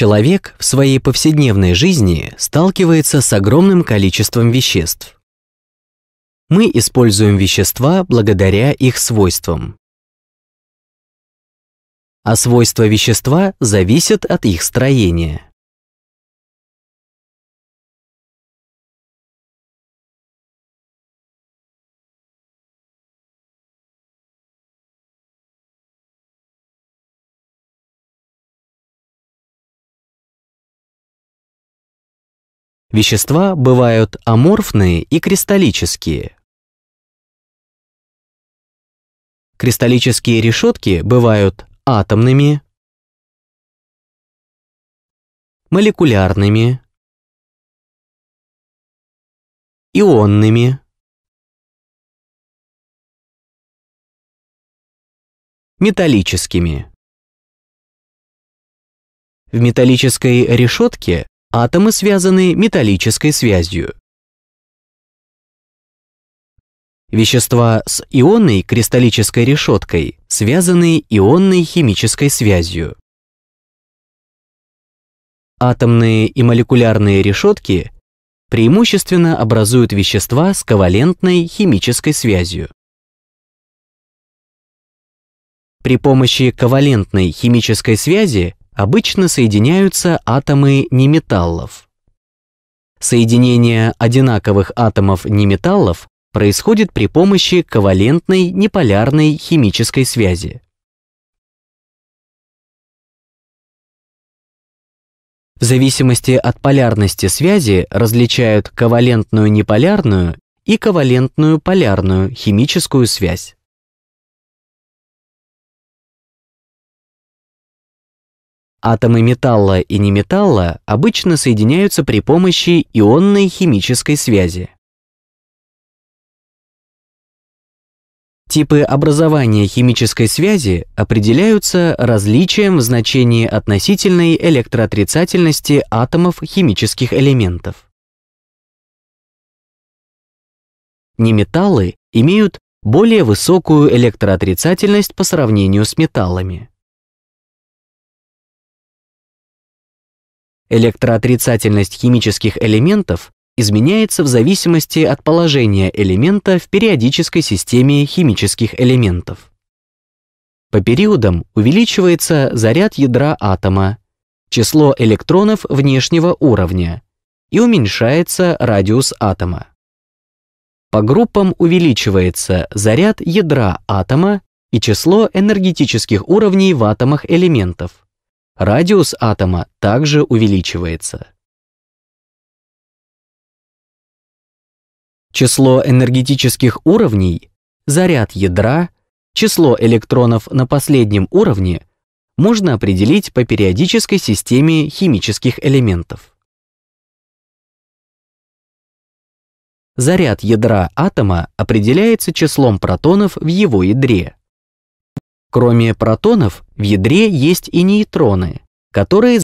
Человек в своей повседневной жизни сталкивается с огромным количеством веществ. Мы используем вещества благодаря их свойствам. А свойства вещества зависят от их строения. Вещества бывают аморфные и кристаллические. Кристаллические решетки бывают атомными, молекулярными, ионными, металлическими. В металлической решетке Атомы связаны металлической связью. Вещества с ионной кристаллической решеткой связаны ионной химической связью. Атомные и молекулярные решетки преимущественно образуют вещества с ковалентной химической связью. При помощи ковалентной химической связи обычно соединяются атомы неметаллов. Соединение одинаковых атомов неметаллов происходит при помощи ковалентной неполярной химической связи. В зависимости от полярности связи различают ковалентную неполярную и ковалентную полярную химическую связь. Атомы металла и неметалла обычно соединяются при помощи ионной химической связи. Типы образования химической связи определяются различием в значении относительной электроотрицательности атомов химических элементов. Неметаллы имеют более высокую электроотрицательность по сравнению с металлами. Электроотрицательность химических элементов изменяется в зависимости от положения элемента в периодической системе химических элементов. По периодам увеличивается заряд ядра атома, число электронов внешнего уровня и уменьшается радиус атома. По группам увеличивается заряд ядра атома и число энергетических уровней в атомах элементов, Радиус атома также увеличивается. Число энергетических уровней, заряд ядра, число электронов на последнем уровне можно определить по периодической системе химических элементов. Заряд ядра атома определяется числом протонов в его ядре. Кроме протонов, в ядре есть и нейтроны, которые